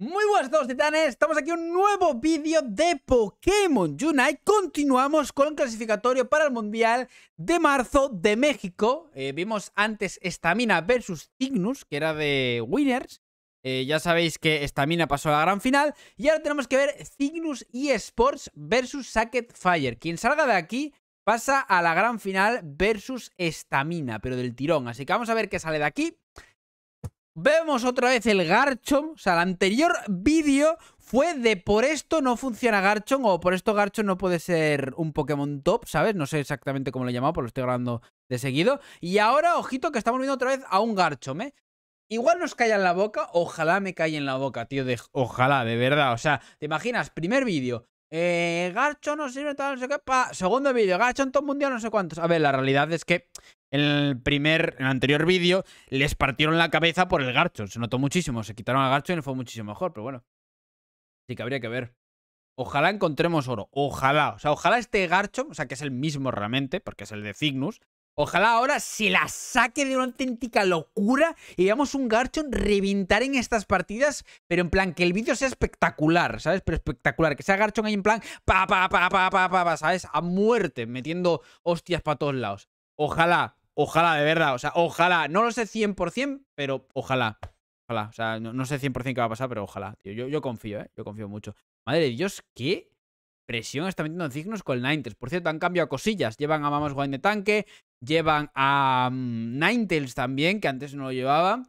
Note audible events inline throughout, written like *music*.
Muy buenas a todos titanes, estamos aquí en un nuevo vídeo de Pokémon Unite Continuamos con el clasificatorio para el Mundial de marzo de México eh, Vimos antes Estamina versus Cygnus, que era de Winners eh, Ya sabéis que Estamina pasó a la gran final Y ahora tenemos que ver Cygnus Sports versus Sacket Fire Quien salga de aquí pasa a la gran final versus Estamina, pero del tirón Así que vamos a ver qué sale de aquí Vemos otra vez el Garchomp. O sea, el anterior vídeo fue de por esto no funciona Garchomp o por esto Garchomp no puede ser un Pokémon top, ¿sabes? No sé exactamente cómo lo he llamado, pero pues lo estoy grabando de seguido. Y ahora, ojito, que estamos viendo otra vez a un Garchomp, ¿eh? Igual nos cae en la boca, ojalá me cae en la boca, tío, de, ojalá, de verdad, o sea, ¿te imaginas? Primer vídeo, eh, Garcho no sirve tal, no sé qué, segundo vídeo, Garcho en top mundial, no sé cuántos. A ver, la realidad es que en el primer, el anterior vídeo, les partieron la cabeza por el garchon. Se notó muchísimo. Se quitaron al Garchon y fue muchísimo mejor, pero bueno. Sí que habría que ver. Ojalá encontremos oro. Ojalá. O sea, ojalá este Garchon. o sea, que es el mismo realmente, porque es el de Cygnus. Ojalá ahora se la saque de una auténtica locura y veamos un Garchon reventar en estas partidas, pero en plan que el vídeo sea espectacular, ¿sabes? Pero espectacular, que sea Garchon ahí en plan pa pa pa pa pa pa, pa ¿sabes? A muerte, metiendo hostias para todos lados. Ojalá, Ojalá, de verdad. O sea, ojalá. No lo sé 100%, pero ojalá. Ojalá. O sea, no, sé 100% qué va a pasar, pero ojalá. Yo, yo confío, ¿eh? Yo confío mucho. Madre de Dios, ¿qué? presión está metiendo en signos con el Ninetales. Por cierto, han cambiado cosillas. Llevan a Mamas Wine de tanque, llevan a mm, Ninetales también, que antes no lo llevaba,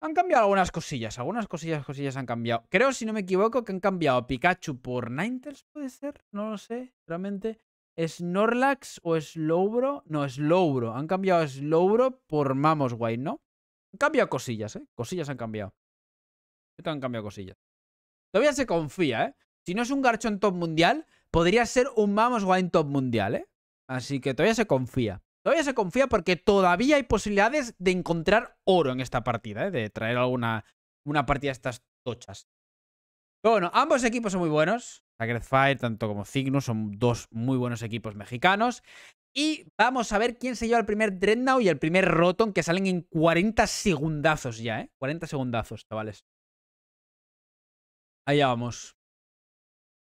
Han cambiado algunas cosillas, algunas cosillas, cosillas han cambiado. Creo, si no me equivoco, que han cambiado a Pikachu por Ninetales, puede ser, no lo sé, realmente. Snorlax o es Slowbro. No, Slowbro. Han cambiado es Slowbro por Mamoswine, ¿no? Han cambiado cosillas, ¿eh? Cosillas han cambiado. han cambiado cosillas. Todavía se confía, ¿eh? Si no es un en top mundial, podría ser un Mamoswine top mundial, ¿eh? Así que todavía se confía. Todavía se confía porque todavía hay posibilidades de encontrar oro en esta partida, ¿eh? De traer alguna una partida de estas tochas. Pero bueno, ambos equipos son muy buenos. Sacred Fire, tanto como Cygnus, son dos muy buenos equipos mexicanos. Y vamos a ver quién se lleva el primer Dreadnought y el primer Roton, que salen en 40 segundazos ya, ¿eh? 40 segundazos, chavales. Allá vamos.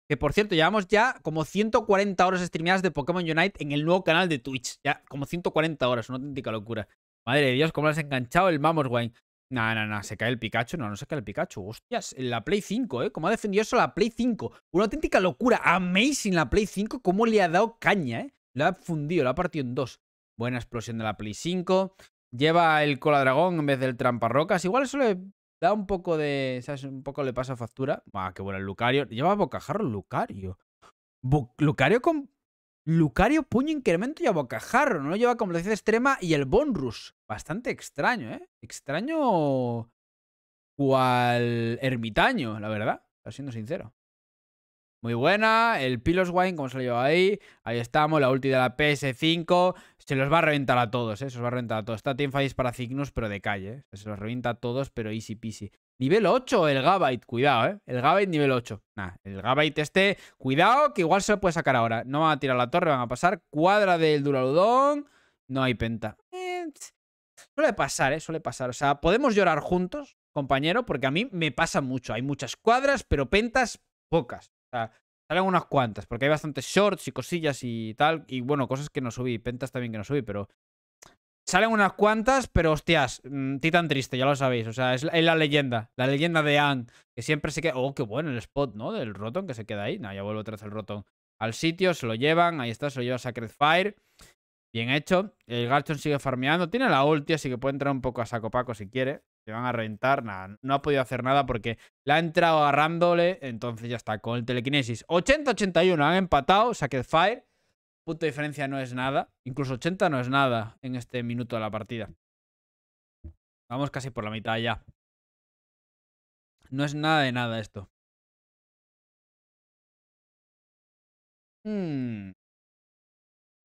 Que por cierto, llevamos ya como 140 horas streameadas de Pokémon Unite en el nuevo canal de Twitch. Ya como 140 horas, una auténtica locura. Madre de Dios, cómo lo has enganchado el Mamoswine. No, no, no, se cae el Pikachu. No, no se cae el Pikachu. Hostias, la Play 5, ¿eh? Cómo ha defendido eso la Play 5. Una auténtica locura. Amazing la Play 5. Cómo le ha dado caña, ¿eh? La ha fundido, la ha partido en dos. Buena explosión de la Play 5. Lleva el cola dragón en vez del trampa rocas, Igual eso le da un poco de... ¿Sabes? Un poco le pasa factura. va, qué bueno el Lucario. Lleva bocajarro Lucario. Lucario con Lucario, puño, incremento y a bocajarro. No lo lleva como velocidad extrema y el Bonrus. Bastante extraño, ¿eh? Extraño cual ermitaño, la verdad. Siendo sincero. Muy buena, el Pilos Wine, como se lo lleva ahí. Ahí estamos, la ulti de la PS5. Se los va a reventar a todos, ¿eh? Se los va a reventar a todos. Está Teamfight para Cygnus, pero de calle. ¿eh? Se los revienta a todos, pero easy peasy. Nivel 8 el Gabite, cuidado, ¿eh? El Gabite nivel 8. Nah, el Gabite este, cuidado, que igual se lo puede sacar ahora. No van a tirar la torre, van a pasar. Cuadra del Duraludón. No hay penta. Eh, suele pasar, ¿eh? Suele pasar. O sea, podemos llorar juntos, compañero, porque a mí me pasa mucho. Hay muchas cuadras, pero pentas pocas. O sea, salen unas cuantas, porque hay bastantes shorts y cosillas y tal. Y bueno, cosas que no subí. Pentas también que no subí, pero Salen unas cuantas, pero hostias, mm, Titan triste, ya lo sabéis. O sea, es la, leyenda, la leyenda de Ant, que siempre se queda... Oh, qué bueno el spot, ¿no? Del Roton que se queda ahí. nada, ya vuelvo otra vez el Roton. al sitio, se lo llevan, ahí está, se lo lleva Sacred Fire. Bien hecho. El Garchon sigue farmeando. Tiene la ulti, así que puede entrar un poco a saco paco si quiere. Se van a rentar Nada, no ha podido hacer nada porque la ha entrado agarrándole. Entonces ya está, con el telequinesis. 80-81, han empatado. Sacred Fire punto de diferencia no es nada. Incluso 80 no es nada en este minuto de la partida. Vamos casi por la mitad ya. No es nada de nada esto. Hmm.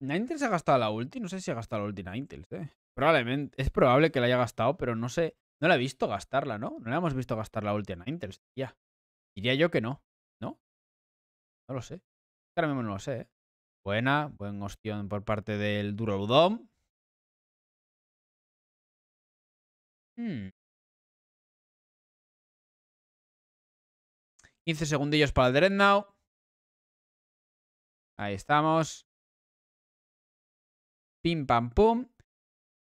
Ninetales ha gastado la ulti. No sé si ha gastado la ulti Ninetales, eh. Probablemente. Es probable que la haya gastado, pero no sé. No la he visto gastarla, ¿no? No la hemos visto gastar la ulti a Ninetales. Ya. Diría yo que no. ¿No? No lo sé. Ahora mismo no lo sé, eh. Buena, buen opción por parte del Duro 15 hmm. segundillos para el Dreadnought. Ahí estamos. Pim pam pum.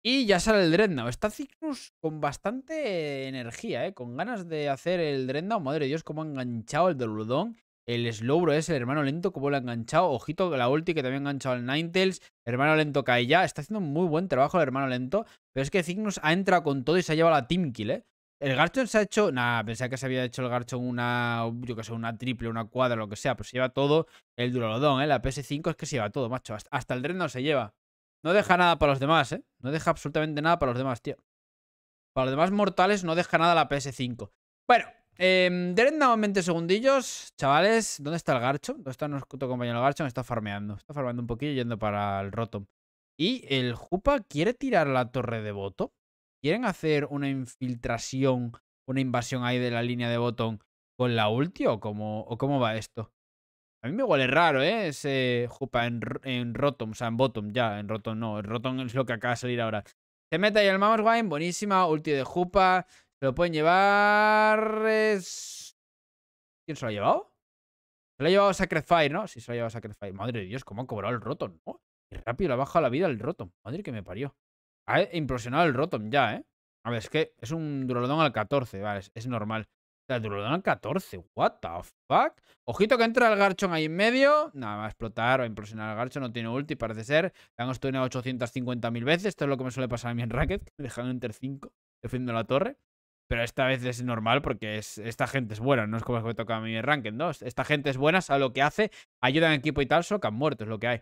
Y ya sale el Dreadnought. Está Cygnus con bastante energía, eh, Con ganas de hacer el Dreadnought. Madre de Dios, cómo ha enganchado el Doludón. El Slowbro es el hermano lento, como lo ha enganchado. Ojito, la ulti que también ha enganchado al Ninetales. Hermano lento cae ya. Está haciendo muy buen trabajo el hermano lento. Pero es que Cygnus ha entrado con todo y se ha llevado la team kill, ¿eh? El garcho se ha hecho. Nah, pensé que se había hecho el Garchon una. Yo qué sé, una triple, una cuadra, lo que sea. Pero pues se lleva todo el Durolodón, ¿eh? La PS5 es que se lleva todo, macho. Hasta el Dreno se lleva. No deja nada para los demás, ¿eh? No deja absolutamente nada para los demás, tío. Para los demás mortales no deja nada la PS5. Bueno, eh, Deren nuevamente segundillos. Chavales, ¿dónde está el Garcho? ¿Dónde está nuestro compañero Garcho? Me está farmeando. Está farmeando un poquillo yendo para el Rotom. Y el Jupa quiere tirar la torre de voto. Quieren hacer una infiltración, una invasión ahí de la línea de botón con la ulti o cómo, va esto. A mí me huele raro, ¿eh? Ese Jupa en, Rotom, o sea, en Bottom, ya, en Rotom no. En Rotom es lo que acaba de salir ahora. Se mete ahí el Mamoswine, buenísima, ulti de Jupa. Se lo pueden llevar... ¿Quién se lo ha llevado? Se lo ha llevado Sacrifice, ¿no? Sí, se lo ha llevado Sacrifice. Madre de Dios, cómo ha cobrado el Rotom, ¿no? Qué rápido le ha bajado la vida el Rotom. Madre que me parió. Ha implosionado el Rotom ya, ¿eh? A ver, es que es un Durodón al 14, vale, es, normal. O sea, al 14, what the fuck. Ojito que entra el garchon ahí en medio. Nada, va a explotar, va a implosionar el garchon no tiene ulti, parece ser. Le han estuneado 850.000 veces, esto es lo que me suele pasar a mí en Racket, *laughs* dejando enter 5, defiendo la torre. Pero esta vez es normal porque es, esta gente es buena, no es como que toca a mí en dos. 2. Esta gente es buena, sabe lo que hace, ayudan al equipo y tal, han muerto, es lo que hay.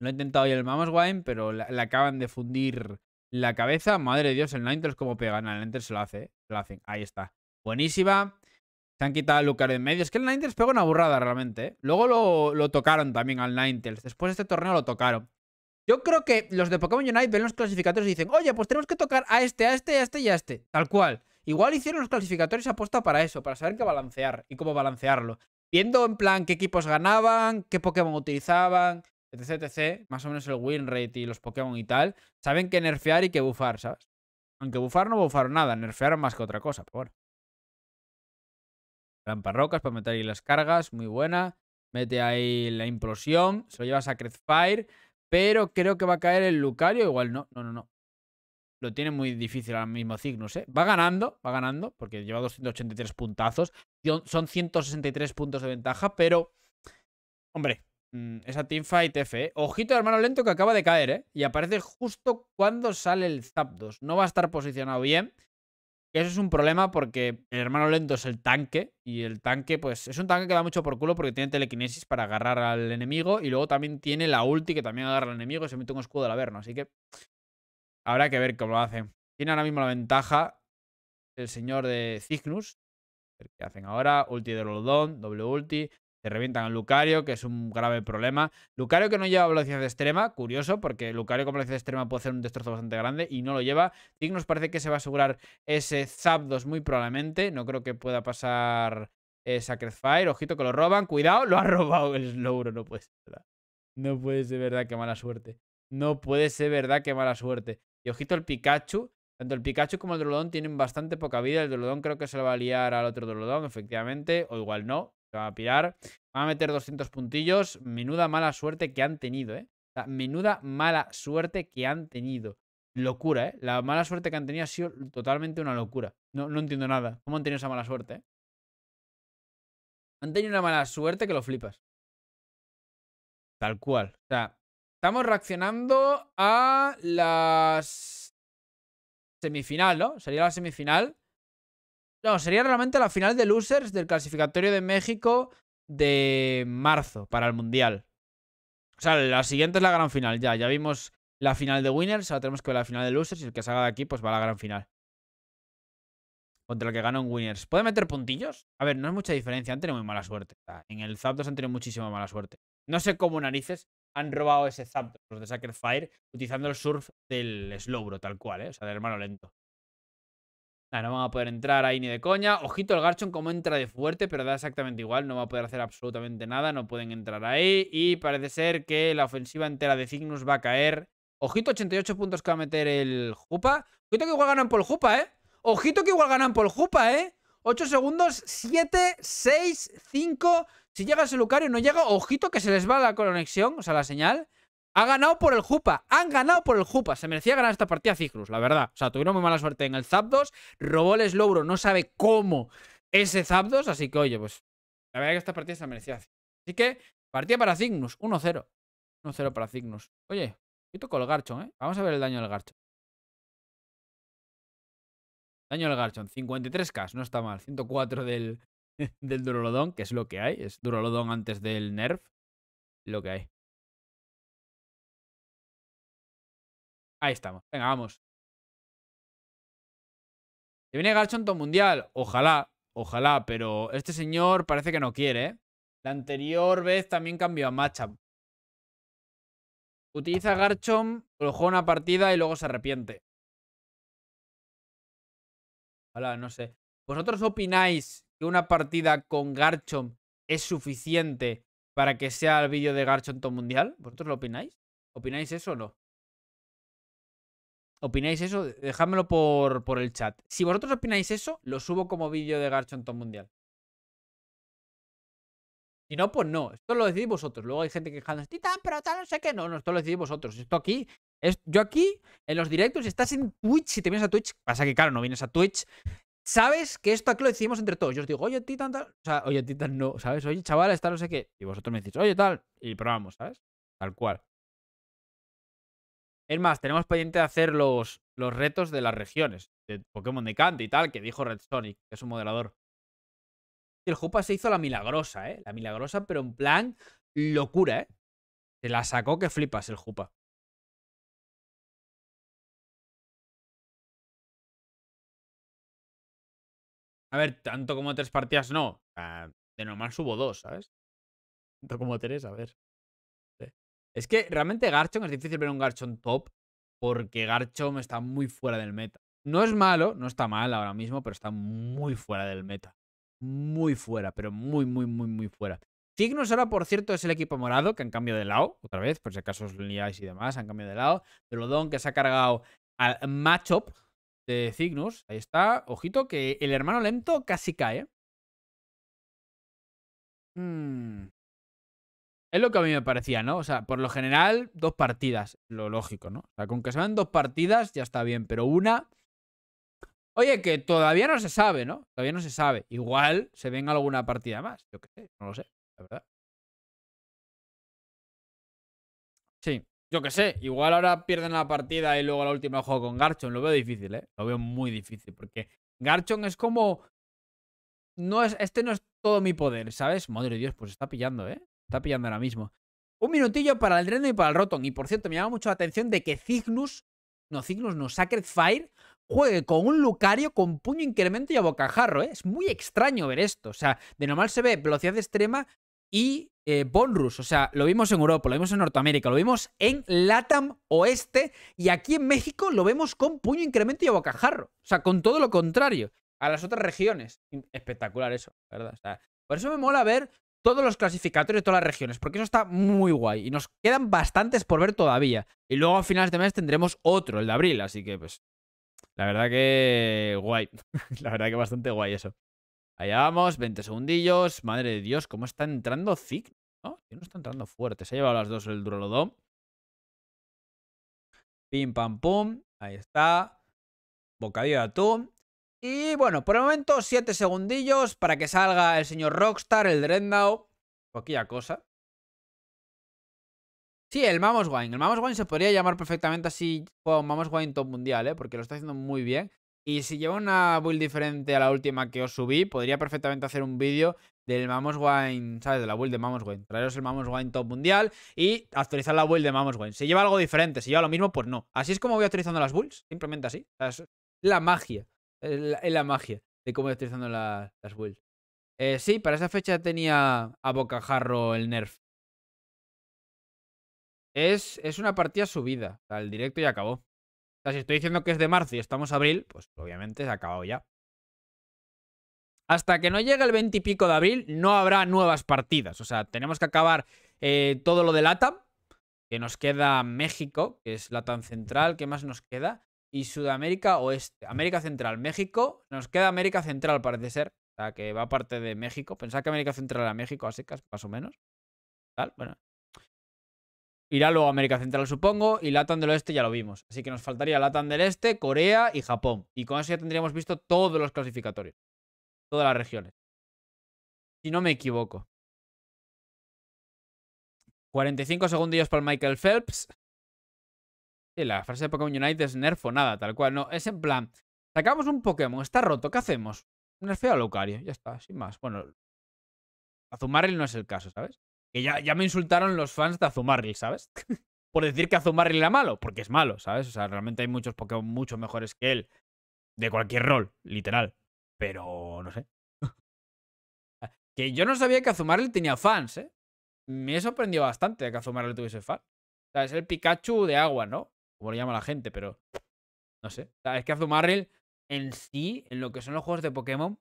Lo he intentado ir el Mamoswine, pero le acaban de fundir la cabeza. Madre de Dios, el Nintels como pegan. El Nintels se lo hace, ¿eh? lo hacen. Ahí está. Buenísima. Se han quitado a Lucario en medio. Es que el Nintels pega una burrada realmente. ¿eh? Luego lo, tocaron también al Nintels, Después de este torneo lo tocaron. Yo creo que los de Pokémon Unite ven los clasificadores y dicen, oye, pues tenemos que tocar a este, a este, a este y a este. Tal cual. Igual hicieron los clasificadores aposta para eso, para saber qué balancear y cómo balancearlo. Viendo en plan qué equipos ganaban, qué Pokémon utilizaban, etc, etc. Más o menos el win rate y los Pokémon y tal. Saben qué nerfear y qué bufar, ¿sabes? Aunque bufar no bufaron nada, nerfearon más que otra cosa, por bueno. rocas para meter ahí las cargas, muy buena. Mete ahí la implosión, se lo llevas a Fire pero creo que va a caer el Lucario. Igual no, no, no, no. Lo tiene muy difícil ahora mismo Cygnus, ¿eh? Va ganando, va ganando, porque lleva 283 puntazos. Son 163 puntos de ventaja, pero... Hombre, mm, esa teamfight F, ¿eh? Ojito hermano lento que acaba de caer, ¿eh? Y aparece justo cuando sale el Zapdos. No va a estar posicionado bien. Eso es un problema porque el hermano lento es el tanque y el tanque pues es un tanque que da mucho por culo porque tiene telequinesis para agarrar al enemigo y luego también tiene la ulti que también agarra al enemigo y se mete un escudo al averno, así que habrá que ver cómo lo hacen. Tiene ahora mismo la ventaja el señor de Cygnus. A hacen ahora. Ulti de Roldón, doble ulti. Se revientan a Lucario, que es un grave problema. Lucario que no lleva velocidad extrema, curioso, porque Lucario con velocidad extrema puede hacer un destrozo bastante grande y no lo lleva. nos parece que se va a asegurar ese Zapdos muy probablemente. No creo que pueda pasar eh, Sacred Fire. Ojito que lo roban. Cuidado, lo ha *laughs* robado el Slowbro. No puede ser verdad. No puede ser verdad, qué mala suerte. No puede ser verdad, qué mala suerte. Y ojito el Pikachu. Tanto el Pikachu como el Dolodón tienen bastante poca vida. El Dolodón creo que se lo va a liar al otro Dolodón, efectivamente. O igual no. Se va a pirar. va a meter 200 puntillos. Menuda mala suerte que han tenido, ¿eh? O sea, menuda mala suerte que han tenido. Locura, ¿eh? La mala suerte que han tenido ha sido totalmente una locura. No, no entiendo nada. ¿Cómo han tenido esa mala suerte, eh? Han tenido una mala suerte que lo flipas. Tal cual. O sea, estamos reaccionando a las semifinal, ¿no? Sería la semifinal. No, sería realmente la final de losers del clasificatorio de México de marzo para el Mundial. O sea, la siguiente es la gran final, ya. Ya vimos la final de winners, ahora tenemos que ver la final de losers y el que salga de aquí pues va a la gran final. Contra el que gana en winners. ¿Puede meter puntillos? A ver, no es mucha diferencia, han tenido muy mala suerte. En el Zapdos han tenido muchísima mala suerte. No sé cómo narices han robado ese Zapdos de Sacred Fire utilizando el surf del Slowbro, tal cual, ¿eh? o sea, del hermano lento no van a poder entrar ahí ni de coña. Ojito el Garchon como entra de fuerte, pero da exactamente igual. No va a poder hacer absolutamente nada. No pueden entrar ahí. Y parece ser que la ofensiva entera de Cygnus va a caer. Ojito, 88 puntos que va a meter el Jupa. Ojito que igual ganan por el Jupa, ¿eh? Ojito que igual ganan por el Jupa, ¿eh? 8 segundos, 7, 6, 5. Si llega ese Lucario no llega, ojito que se les va la conexión, o sea, la señal. Ha ganado por el Jupa. Han ganado por el Jupa. Se merecía ganar esta partida Cicrus, la verdad. O sea, tuvieron muy mala suerte en el Zapdos. Robó el Slowbro, no sabe cómo ese Zapdos. Así que, oye, pues la verdad que esta partida se merecía. Así que, partida para Cygnus. 1-0. 1-0 para Cygnus. Oye, yo toco el Garchon, ¿eh? Vamos a ver el daño del Garchon. Daño del Garchon. 53k, no está mal. 104 del, *laughs* del durolodón, que es lo que hay. Es durolodón antes del Nerf. Lo que hay. Ahí estamos. Venga, vamos. Se viene Garchomp Mundial. Ojalá, ojalá, pero este señor parece que no quiere, ¿eh? La anterior vez también cambió a Machamp. Utiliza Garchomp, lo juega una partida y luego se arrepiente. Ojalá, no sé. ¿Vosotros opináis que una partida con Garchomp es suficiente para que sea el vídeo de Garchomp Mundial? ¿Vosotros lo opináis? ¿Opináis eso o no? ¿Opináis eso? Dejádmelo por, por el chat. Si vosotros opináis eso, lo subo como vídeo de Garcho en todo Mundial. Si no, pues no. Esto lo decidís vosotros. Luego hay gente quejándose, Titán, pero tal, no sé qué. No, no, esto lo decidís vosotros. Esto aquí es, yo aquí, en los directos, si estás en Twitch, si te vienes a Twitch, pasa que claro, no vienes a Twitch, sabes que esto aquí lo decimos entre todos. Yo os digo, oye, Titan, tal. O sea, oye, Titan, no, ¿sabes? Oye, chaval, está no sé qué. Y vosotros me decís, oye, tal. Y probamos, ¿sabes? Tal cual. Es más, tenemos pendiente de hacer los, los retos de las regiones, de Pokémon de Canto y tal, que dijo Red Sonic, que es un moderador. el Jupa se hizo la milagrosa, ¿eh? La milagrosa, pero en plan locura, ¿eh? Se la sacó que flipas el Jupa. A ver, tanto como tres partidas no. Ah, de normal subo dos, ¿sabes? Tanto como tres, a ver. Es que realmente Garchomp es difícil ver un Garchomp top porque Garchomp está muy fuera del meta. No es malo, no está mal ahora mismo, pero está muy fuera del meta. Muy fuera, pero muy, muy, muy, muy fuera. Cygnus ahora, por cierto, es el equipo morado que han cambiado de lado, otra vez, por si acaso os y demás, han cambiado de lado. don que se ha cargado al matchup de Cygnus, ahí está. Ojito que el hermano lento casi cae. Mmm. Es lo que a mí me parecía, ¿no? O sea, por lo general, dos partidas, lo lógico, ¿no? O sea, con que se ven dos partidas ya está bien, pero una... Oye, que todavía no se sabe, ¿no? Todavía no se sabe. Igual se venga alguna partida más, yo qué sé, no lo sé, la verdad. Sí, yo qué sé, igual ahora pierden la partida y luego la última juego con Garchon, lo veo difícil, ¿eh? Lo veo muy difícil, porque Garchon es como... No es, este no es todo mi poder, ¿sabes? Madre de Dios, pues está pillando, ¿eh? Está pillando ahora mismo. Un minutillo para el Dreno y para el Rotom. Y por cierto, me llama mucho la atención de que Cygnus, no Cygnus, no Sacred Fire, juegue con un Lucario con puño incremento y a bocajarro. ¿eh? Es muy extraño ver esto. O sea, de normal se ve velocidad extrema y eh, Bonrus. O sea, lo vimos en Europa, lo vimos en Norteamérica, lo vimos en Latam Oeste y aquí en México lo vemos con puño incremento y a bocajarro. O sea, con todo lo contrario a las otras regiones. Espectacular eso, ¿verdad? O sea, por eso me mola ver todos los clasificatorios de todas las regiones, porque eso está muy guay y nos quedan bastantes por ver todavía. Y luego a finales de mes tendremos otro, el de abril, así que pues la verdad que guay, *laughs* la verdad que bastante guay eso. Allá vamos, 20 segundillos, madre de Dios, cómo está entrando Zig, ¿no? No está entrando fuerte, se ha llevado las dos el Drolodon Pim pam pum, ahí está. Bocadillo de atún. Y bueno, por el momento 7 segundillos para que salga el señor Rockstar, el Dreadnought, poquilla cosa. Sí, el Mamoswine. El Mamoswine se podría llamar perfectamente así como Mamoswine Top Mundial, ¿eh? porque lo está haciendo muy bien. Y si lleva una build diferente a la última que os subí, podría perfectamente hacer un vídeo del Mamos ¿sabes? De la build de Mamoswine. Traeros el Mamoswine Top Mundial y actualizar la build de Mamoswine. Si lleva algo diferente, si lleva lo mismo, pues no. Así es como voy actualizando las builds, simplemente así. O sea, la magia es la, magia de cómo estoy usando las builds. Eh, sí, para esa fecha tenía a bocajarro el nerf. Es, es una partida subida. O el directo ya acabó. O sea, si estoy diciendo que es de marzo y estamos abril, pues obviamente se ha acabado ya. Hasta que no llegue el 20 y pico de abril, no habrá nuevas partidas. O sea, tenemos que acabar eh, todo lo de LATAM, que nos queda México, que es LATAM Central, ¿qué más nos queda? y Sudamérica Oeste. América Central, México. Nos queda América Central, parece ser. O sea, que va parte de México. Pensaba que América Central era México, a secas, más o menos. Tal, bueno. Irá luego a América Central, supongo, y Latam del Oeste ya lo vimos. Así que nos faltaría Latam del Este, Corea y Japón. Y con eso ya tendríamos visto todos los clasificatorios. Todas las regiones. Si no me equivoco. 45 segundillos para Michael Phelps la frase de Pokémon Unite es nerf nada, tal cual. No, es en plan, sacamos un Pokémon, está roto, ¿qué hacemos? Nerfeo a Lucario, ya está, sin más. Bueno, Azumarill no es el caso, ¿sabes? Que ya, me insultaron los fans de Azumarill ¿sabes? *laughs* Por decir que Azumarill era malo, porque es malo, ¿sabes? O sea, realmente hay muchos Pokémon mucho mejores que él, de cualquier rol, literal. Pero, no sé. *laughs* que yo no sabía que Azumarill tenía fans, ¿eh? Me he sorprendido bastante de que Azumarill tuviese fans. O sea, es el Pikachu de agua, ¿no? como lo llama la gente, pero no sé. es que Azumarill en sí, en lo que son los juegos de Pokémon,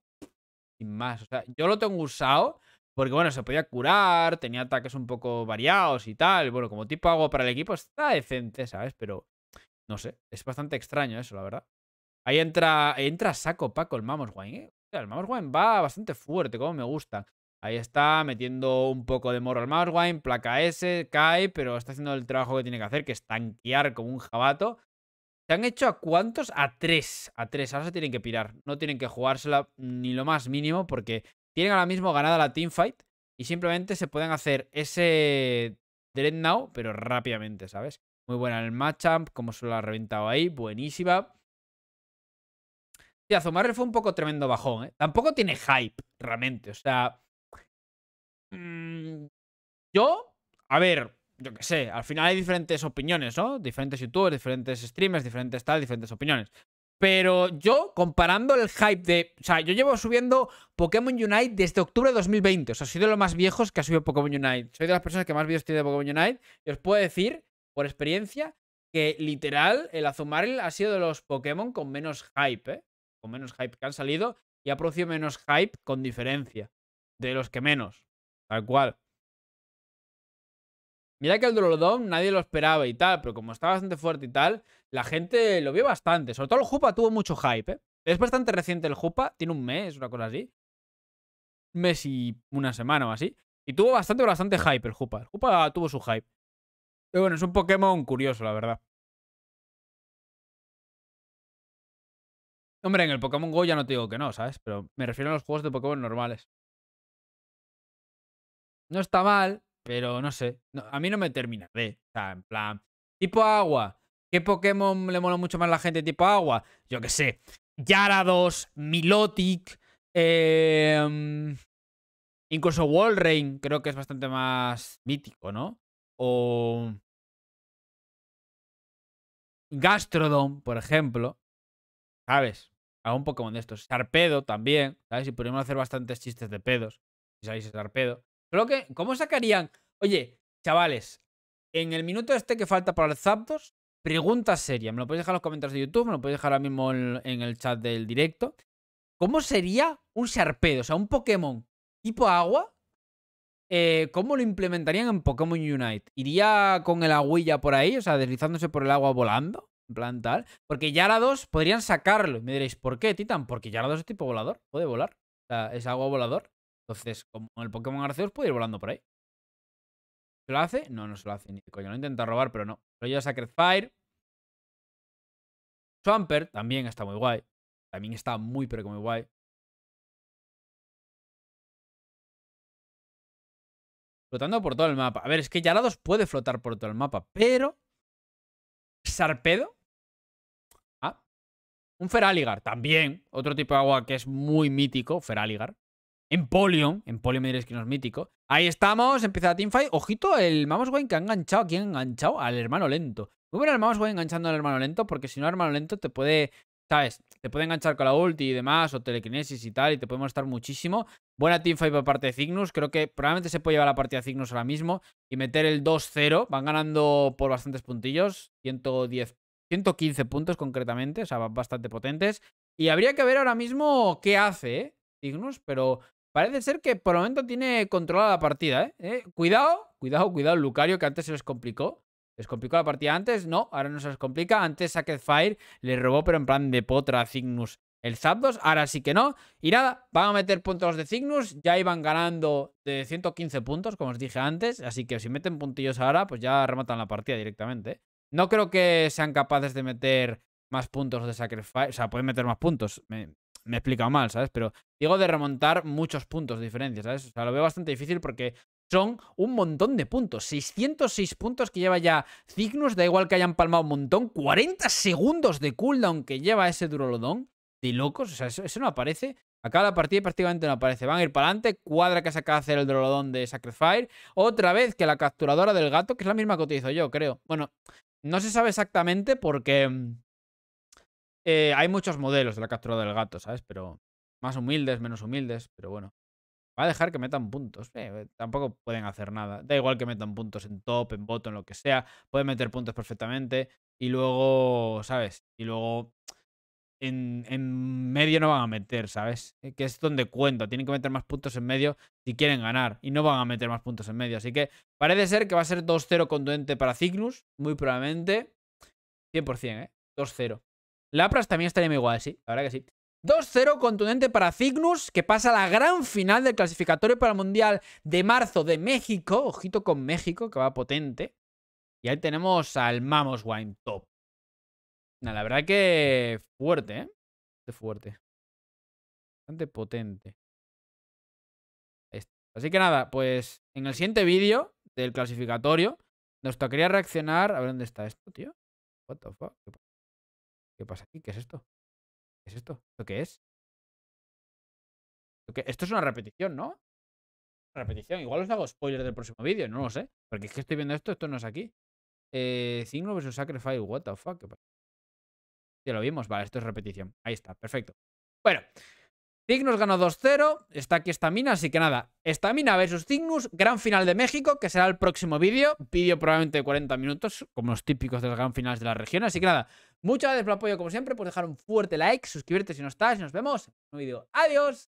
sin más. O sea, yo lo tengo usado porque, bueno, se podía curar, tenía ataques un poco variados y tal. Bueno, como tipo hago para el equipo, está decente, ¿sabes? Pero no sé, es bastante extraño eso, la verdad. Ahí entra, entra saco Paco el Mamoswine, ¿eh? O sea, el Mamoswine va bastante fuerte, como me gusta. Ahí está, metiendo un poco de morro al placa S, cae, pero está haciendo el trabajo que tiene que hacer, que es tanquear como un jabato. ¿Se han hecho a cuántos? A tres, a tres. Ahora se tienen que pirar. No tienen que jugársela ni lo más mínimo porque tienen ahora mismo ganada la teamfight y simplemente se pueden hacer ese Dreadnought, pero rápidamente, ¿sabes? Muy buena el matchup, como se lo ha reventado ahí, buenísima. Sí, Azumarre fue un poco tremendo bajón, ¿eh? Tampoco tiene hype, realmente. O sea, Mm, yo, a ver, yo qué sé, al final hay diferentes opiniones, ¿no? Diferentes youtubers, diferentes streamers, diferentes tal, diferentes opiniones. Pero yo, comparando el hype de. O sea, yo llevo subiendo Pokémon Unite desde octubre de 2020. O sea, soy de los más viejos que ha subido Pokémon Unite. Soy de las personas que más vídeos tiene de Pokémon Unite. Y os puedo decir, por experiencia, que literal, el Azumarill ha sido de los Pokémon con menos hype, ¿eh? Con menos hype que han salido. Y ha producido menos hype con diferencia. De los que menos. Tal cual. Mira que el Drolodon nadie lo esperaba y tal, pero como está bastante fuerte y tal, la gente lo vio bastante. Sobre todo el Jupa tuvo mucho hype, ¿eh? Es bastante reciente el Jupa, tiene un mes, una cosa así. Un mes y una semana o así. Y tuvo bastante, bastante hype el Jupa. El Hoopa tuvo su hype. Pero bueno, es un Pokémon curioso, la verdad. Hombre, en el Pokémon Go ya no te digo que no, ¿sabes? Pero me refiero a los juegos de Pokémon normales. No está mal, pero no sé. a mí no me termina de. O sea, en plan. Tipo agua. ¿Qué Pokémon le mola mucho más a la gente tipo agua? Yo qué sé. Yarados Milotic. Em, incluso Walrein creo que es bastante más mítico, ¿no? O. Gastrodon, por ejemplo. ¿Sabes? A un Pokémon de estos. Sarpedo también. ¿Sabes? Y podemos hacer bastantes chistes de pedos. Si sabéis Sarpedo. ¿cómo sacarían? Oye, chavales, en el minuto este que falta para el Zapdos, pregunta seria. Me lo podéis dejar en los comentarios de YouTube, me lo podéis dejar ahora mismo en, el chat del directo. ¿Cómo sería un Sharpedo? O sea, un Pokémon tipo agua. Eh, ¿Cómo lo implementarían en Pokémon Unite? ¿Iría con el Aguilla por ahí? O sea, deslizándose por el agua volando. En plan tal. Porque Yara 2 podrían sacarlo. Y me diréis, ¿por qué, Titan? Porque Yara 2 es tipo volador. Puede volar. O sea, es agua volador. Entonces, como el Pokémon Arceus puede ir volando por ahí. ¿Se lo hace? No, no se lo hace ni coño. Lo intenta robar, pero no. Lo lleva Sacred Fire. Swampert también está muy guay. También está muy, pero que muy guay. Flotando por todo el mapa. A ver, es que Yarados puede flotar por todo el mapa, pero... Sarpedo. Ah. Un Feraligar, también. Otro tipo de agua que es muy mítico, Feraligar. En Polion, me diréis que no es mítico. Ahí estamos, empieza la teamfight. Ojito, el Mamos que ha enganchado. quién ha enganchado? Al hermano lento. Muy bueno el Mamos enganchando al hermano lento, porque si no, el hermano lento te puede ¿sabes? Te puede enganchar con la ulti y demás, o telekinesis y tal, y te puede molestar muchísimo. Buena teamfight por parte de Cygnus. Creo que probablemente se puede llevar la partida de Cygnus ahora mismo y meter el 2-0. Van ganando por bastantes puntillos, 110, 115 puntos concretamente, o sea, bastante potentes. Y habría que ver ahora mismo qué hace, ¿eh? Cygnus, pero Parece ser que por el momento tiene controlada la partida, ¿eh? ¿eh? Cuidado, cuidado, cuidado, Lucario, que antes se les complicó. ¿Les complicó la partida antes? No, ahora no se les complica. Antes Fire le robó, pero en plan de potra a Cygnus el Zapdos. Ahora sí que no. Y nada, van a meter puntos de Cygnus. Ya iban ganando de 115 puntos, como os dije antes. Así que si meten puntillos ahora, pues ya rematan la partida directamente. ¿eh? No creo que sean capaces de meter más puntos de Fire. O sea, pueden meter más puntos. Me, me he explicado mal, ¿sabes? Pero digo de remontar muchos puntos de diferencia, ¿sabes? O sea, lo veo bastante difícil porque son un montón de puntos. 606 puntos que lleva ya Cygnus, da igual que hayan palmado un montón. 40 segundos de cooldown que lleva ese Durolodón. De locos, o sea, eso, no aparece. a la partida prácticamente no aparece. Van a ir para adelante. Cuadra que saca de hacer el Drolodón de Sacrifice. Otra vez que la capturadora del gato, que es la misma que utilizo yo, creo. Bueno, no se sabe exactamente porque mm, eh, hay muchos modelos de la captura del gato, ¿sabes? Pero más humildes, menos humildes, pero bueno. Va a dejar que metan puntos. Eh, tampoco pueden hacer nada. Da igual que metan puntos en top, en bottom, en lo que sea. Pueden meter puntos perfectamente. Y luego, ¿sabes? Y luego en, medio no van a meter, ¿sabes? Eh, que es donde cuenta. Tienen que meter más puntos en medio si quieren ganar. Y no van a meter más puntos en medio. Así que parece ser que va a ser 2-0 duente para Cygnus. Muy probablemente. 100%, ¿eh? 2-0. Lapras también estaría muy igual, sí, la verdad que sí. 2-0 contundente para Cygnus, que pasa a la gran final del clasificatorio para el Mundial de marzo de México. Ojito con México, que va potente. Y ahí tenemos al Mamos Wine Top. nada la verdad que fuerte, ¿eh? fuerte. Bastante potente. Así que nada, pues en el siguiente vídeo del clasificatorio nos tocaría reaccionar... A ver dónde está esto, tío. What the ¿Qué pasa aquí? ¿Qué es esto? ¿Qué es esto? ¿Esto qué es? ¿Esto, es una repetición, ¿no? Repetición. Igual os hago spoiler del próximo vídeo, no lo sé. Porque es que estoy viendo esto, esto no es aquí. Eh, vs Sacrifice, what the fuck. ¿Qué pasa? Ya lo vimos, vale, esto es repetición. Ahí está, perfecto. Bueno, Cygnus ganó 2-0. Está aquí Estamina, así que nada. Estamina vs Cygnus, gran final de México, que será el próximo vídeo. Vídeo probablemente de 40 minutos, como los típicos de las gran finales de la región. Así que nada, Muchas gracias por el apoyo, como siempre. por dejar un fuerte like, suscribirte si no estás y nos vemos en un nuevo vídeo. ¡Adiós!